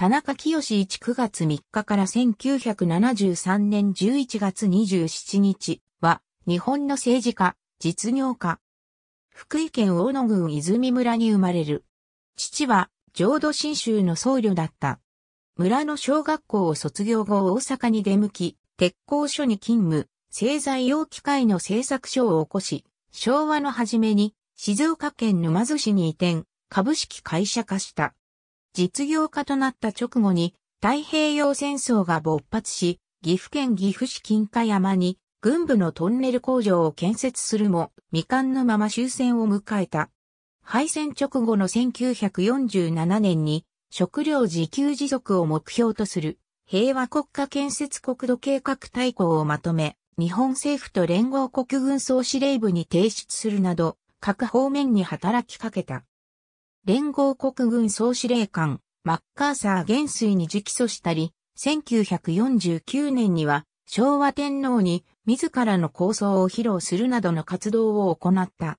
田中清一9月3日から1973年11月27日は、日本の政治家、実業家。福井県大野郡泉村に生まれる。父は、浄土真宗の僧侶だった。村の小学校を卒業後大阪に出向き、鉄工所に勤務、製材用機械の製作所を起こし、昭和の初めに静岡県沼津市に移転、株式会社化した。実業家となった直後に太平洋戦争が勃発し、岐阜県岐阜市金華山に軍部のトンネル工場を建設するも未完のまま終戦を迎えた。敗戦直後の1947年に食料自給自足を目標とする平和国家建設国土計画大綱をまとめ、日本政府と連合国軍総司令部に提出するなど、各方面に働きかけた。連合国軍総司令官、マッカーサー元帥に直訴したり、1949年には昭和天皇に自らの構想を披露するなどの活動を行った。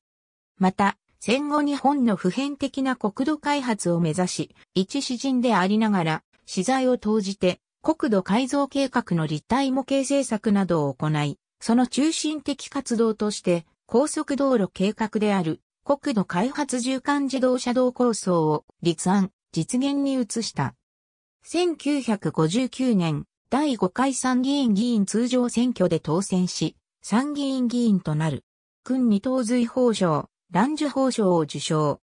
また、戦後日本の普遍的な国土開発を目指し、一詩人でありながら、資材を投じて、国土改造計画の立体模型政策などを行い、その中心的活動として、高速道路計画である国土開発縦貫自動車道構想を立案、実現に移した。1959年、第5回参議院議員通常選挙で当選し、参議院議員となる。君二等随法賞、蘭樹法賞を受賞。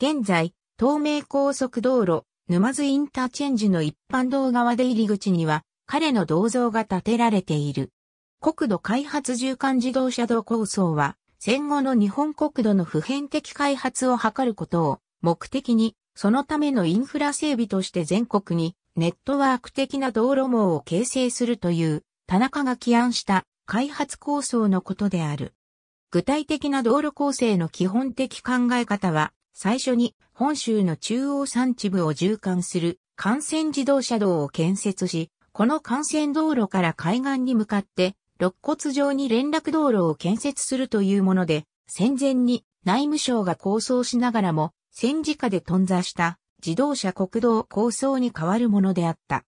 現在、東名高速道路、沼津インターチェンジの一般道側で入り口には、彼の銅像が建てられている。国土開発縦貫自動車道構想は、戦後の日本国土の普遍的開発を図ることを目的に、そのためのインフラ整備として全国にネットワーク的な道路網を形成するという田中が起案した開発構想のことである。具体的な道路構成の基本的考え方は、最初に本州の中央山地部を縦貫する幹線自動車道を建設し、この幹線道路から海岸に向かって肋骨上に連絡道路を建設するというもので、戦前に内務省が構想しながらも戦時下で頓挫した自動車国道構想に変わるものであった。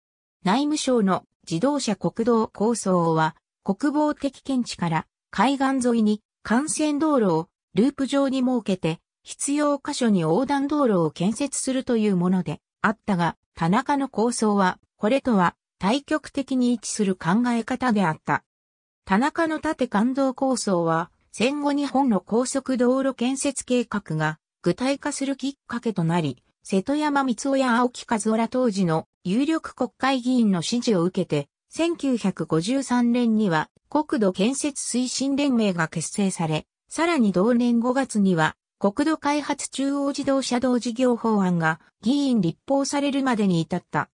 内務省の自動車国道構想は国防的見地から海岸沿いに幹線道路をループ上に設けて必要箇所に横断道路を建設するというものであったが、田中の構想はこれとは対極的に位置する考え方であった。田中の盾感動構想は、戦後日本の高速道路建設計画が具体化するきっかけとなり、瀬戸山光雄や青木和夫ら当時の有力国会議員の支持を受けて、1953年には国土建設推進連盟が結成され、さらに同年5月には国土開発中央自動車道事業法案が議員立法されるまでに至った。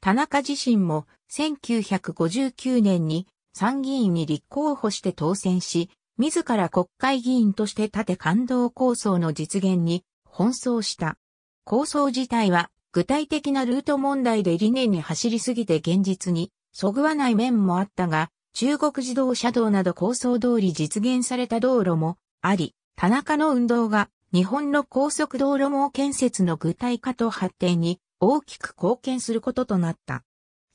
田中自身も1959年に参議院に立候補して当選し、自ら国会議員としてて感動構想の実現に奔走した。構想自体は具体的なルート問題で理念に走りすぎて現実にそぐわない面もあったが、中国自動車道など構想通り実現された道路もあり、田中の運動が日本の高速道路網建設の具体化と発展に大きく貢献することとなった。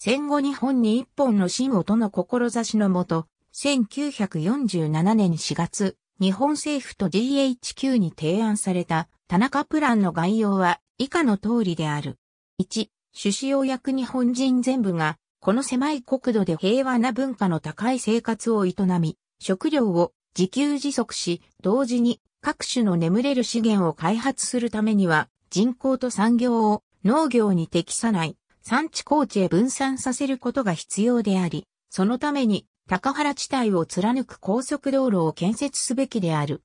戦後日本に一本の新との志のもと、1947年4月、日本政府と g h q に提案された田中プランの概要は以下の通りである。1、種子を役日本人全部が、この狭い国土で平和な文化の高い生活を営み、食料を自給自足し、同時に各種の眠れる資源を開発するためには、人口と産業を農業に適さない産地高地へ分散させることが必要であり、そのために高原地帯を貫く高速道路を建設すべきである。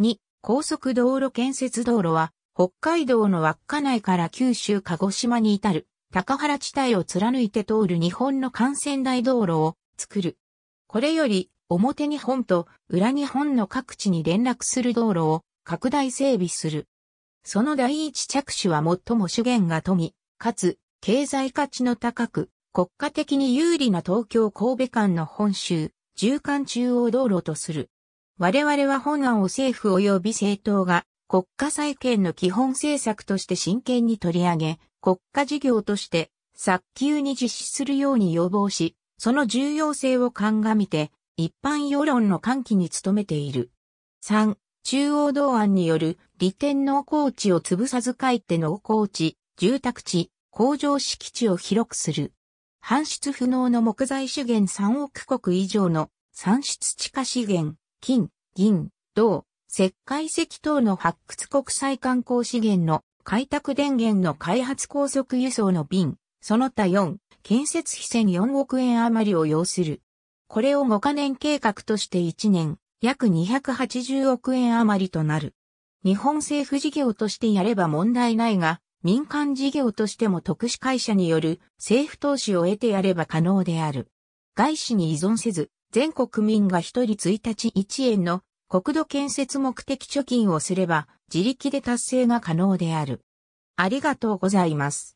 2、高速道路建設道路は、北海道の稚内から九州鹿児島に至る、高原地帯を貫いて通る日本の幹線大道路を作る。これより、表日本と裏日本の各地に連絡する道路を拡大整備する。その第一着手は最も資源が富み、かつ経済価値の高く、国家的に有利な東京神戸間の本州、縦貫中央道路とする。我々は本案を政府及び政党が国家再建の基本政策として真剣に取り上げ、国家事業として早急に実施するように要望し、その重要性を鑑みて、一般世論の喚起に努めている。3、中央道案による利点農耕地を潰さず帰って農耕地、住宅地、工場敷地を広くする。搬出不能の木材資源3億国以上の産出地下資源、金、銀、銅、石灰石等の発掘国際観光資源の開拓電源の開発高速輸送の便、その他4、建設費1004億円余りを要する。これを5カ年計画として1年、約280億円余りとなる。日本政府事業としてやれば問題ないが、民間事業としても特殊会社による政府投資を得てやれば可能である。外資に依存せず、全国民が一人1日1円の国土建設目的貯金をすれば自力で達成が可能である。ありがとうございます。